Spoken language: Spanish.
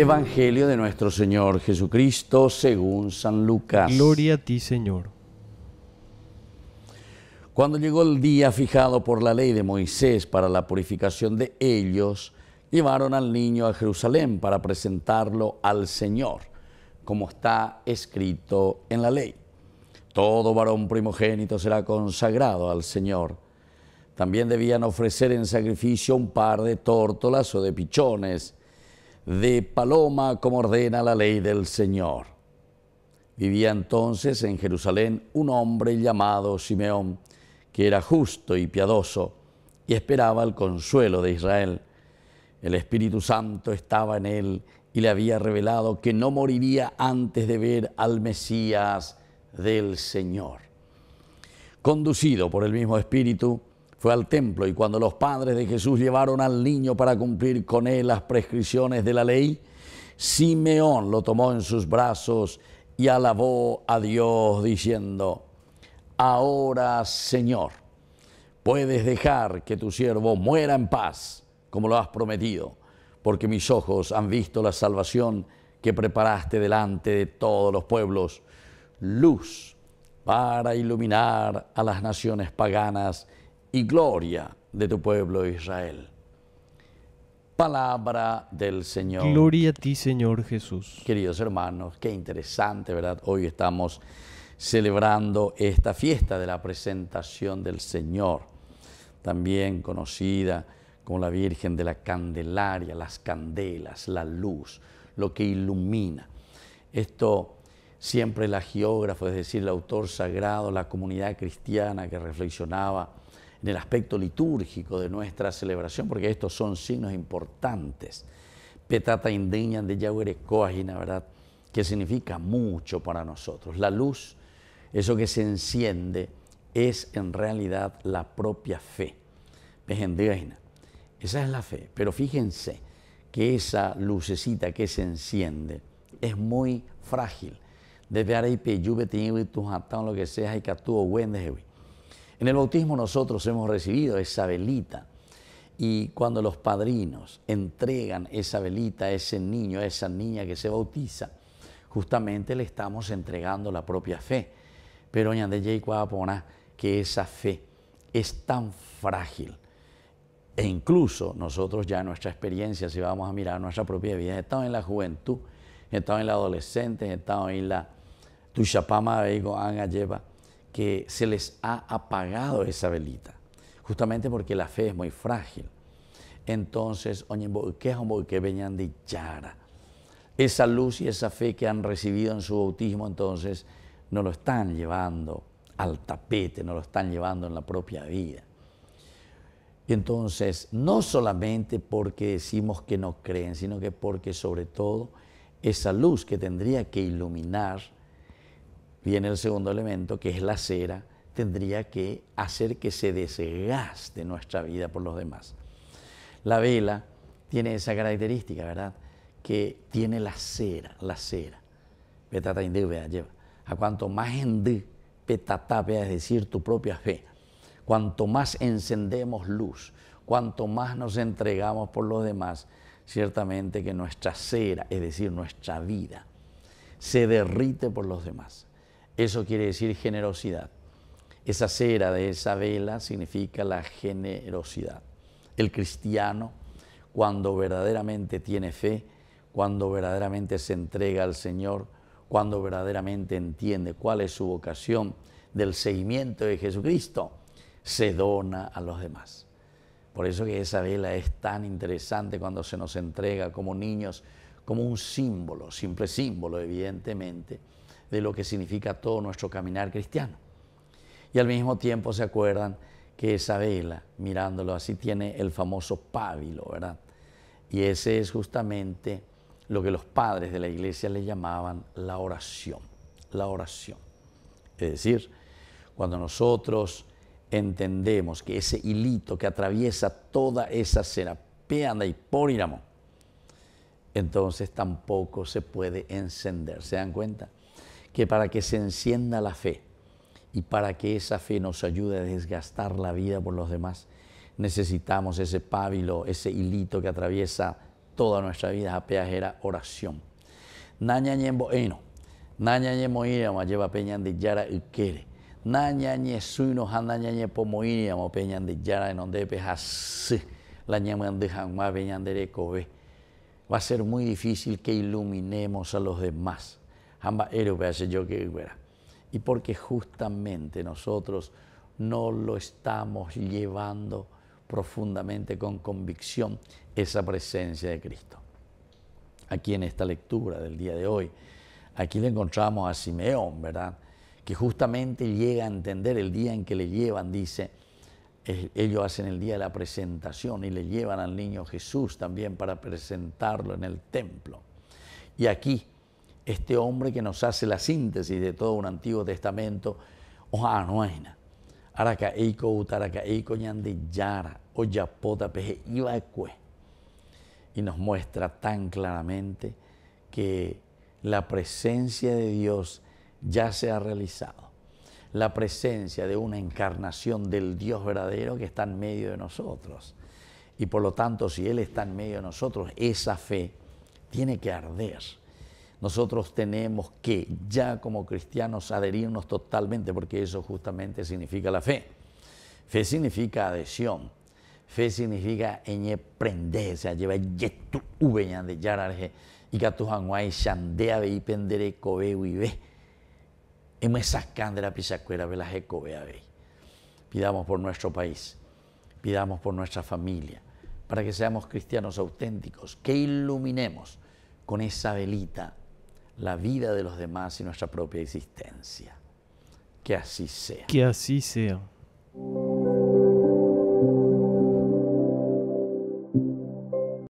Evangelio de nuestro Señor Jesucristo según San Lucas. Gloria a ti, Señor. Cuando llegó el día fijado por la ley de Moisés para la purificación de ellos, llevaron al niño a Jerusalén para presentarlo al Señor, como está escrito en la ley. Todo varón primogénito será consagrado al Señor. También debían ofrecer en sacrificio un par de tórtolas o de pichones, de paloma como ordena la ley del Señor. Vivía entonces en Jerusalén un hombre llamado Simeón, que era justo y piadoso y esperaba el consuelo de Israel. El Espíritu Santo estaba en él y le había revelado que no moriría antes de ver al Mesías del Señor. Conducido por el mismo Espíritu, fue al templo y cuando los padres de Jesús llevaron al niño para cumplir con él las prescripciones de la ley, Simeón lo tomó en sus brazos y alabó a Dios diciendo, ahora Señor, puedes dejar que tu siervo muera en paz, como lo has prometido, porque mis ojos han visto la salvación que preparaste delante de todos los pueblos, luz para iluminar a las naciones paganas, y gloria de tu pueblo Israel. Palabra del Señor. Gloria a ti, Señor Jesús. Queridos hermanos, qué interesante, ¿verdad? Hoy estamos celebrando esta fiesta de la presentación del Señor, también conocida como la Virgen de la Candelaria, las candelas, la luz, lo que ilumina. Esto siempre la geógrafo, es decir, el autor sagrado, la comunidad cristiana que reflexionaba en el aspecto litúrgico de nuestra celebración, porque estos son signos importantes. Petata indigna de Yahweh ¿verdad? Que significa mucho para nosotros. La luz, eso que se enciende, es en realidad la propia fe. Esa es la fe. Pero fíjense que esa lucecita que se enciende es muy frágil. Desde Areipe, Yuve, lo que sea, o en el bautismo nosotros hemos recibido esa velita y cuando los padrinos entregan esa velita a ese niño, a esa niña que se bautiza, justamente le estamos entregando la propia fe. Pero Ñandeyei Cuadapona, que esa fe es tan frágil e incluso nosotros ya en nuestra experiencia, si vamos a mirar nuestra propia vida, he en la juventud, he en la adolescente, he en la... lleva que se les ha apagado esa velita, justamente porque la fe es muy frágil. Entonces, que venían de Esa luz y esa fe que han recibido en su bautismo, entonces, no lo están llevando al tapete, no lo están llevando en la propia vida. entonces, no solamente porque decimos que no creen, sino que porque sobre todo esa luz que tendría que iluminar viene el segundo elemento, que es la cera, tendría que hacer que se desgaste nuestra vida por los demás. La vela tiene esa característica, ¿verdad? Que tiene la cera, la cera. Petata lleva. A cuanto más en petata, es decir, tu propia fe. Cuanto más encendemos luz, cuanto más nos entregamos por los demás, ciertamente que nuestra cera, es decir, nuestra vida, se derrite por los demás. Eso quiere decir generosidad. Esa cera de esa vela significa la generosidad. El cristiano, cuando verdaderamente tiene fe, cuando verdaderamente se entrega al Señor, cuando verdaderamente entiende cuál es su vocación del seguimiento de Jesucristo, se dona a los demás. Por eso que esa vela es tan interesante cuando se nos entrega como niños, como un símbolo, simple símbolo evidentemente, de lo que significa todo nuestro caminar cristiano. Y al mismo tiempo se acuerdan que esa vela, mirándolo así, tiene el famoso pábilo, ¿verdad? Y ese es justamente lo que los padres de la iglesia le llamaban la oración, la oración. Es decir, cuando nosotros entendemos que ese hilito que atraviesa toda esa cena, peanda y póriramo, entonces tampoco se puede encender. ¿Se dan cuenta? que para que se encienda la fe y para que esa fe nos ayude a desgastar la vida por los demás, necesitamos ese pábilo, ese hilito que atraviesa toda nuestra vida, peajera oración. Naña eno, de ukere, Va a ser muy difícil que iluminemos a los demás yo que Y porque justamente nosotros no lo estamos llevando profundamente con convicción esa presencia de Cristo. Aquí en esta lectura del día de hoy, aquí le encontramos a Simeón, ¿verdad? Que justamente llega a entender el día en que le llevan, dice, ellos hacen el día de la presentación y le llevan al niño Jesús también para presentarlo en el templo. Y aquí este hombre que nos hace la síntesis de todo un Antiguo Testamento, oja eiko Y nos muestra tan claramente que la presencia de Dios ya se ha realizado. La presencia de una encarnación del Dios verdadero que está en medio de nosotros. Y por lo tanto, si Él está en medio de nosotros, esa fe tiene que arder nosotros tenemos que ya como cristianos adherirnos totalmente, porque eso justamente significa la fe. Fe significa adhesión. Fe significa sea, llevar yetu de yararje y catujanguay y pendere cobe uibe. Hemos la Pidamos por nuestro país, pidamos por nuestra familia, para que seamos cristianos auténticos, que iluminemos con esa velita la vida de los demás y nuestra propia existencia. Que así sea. Que así sea.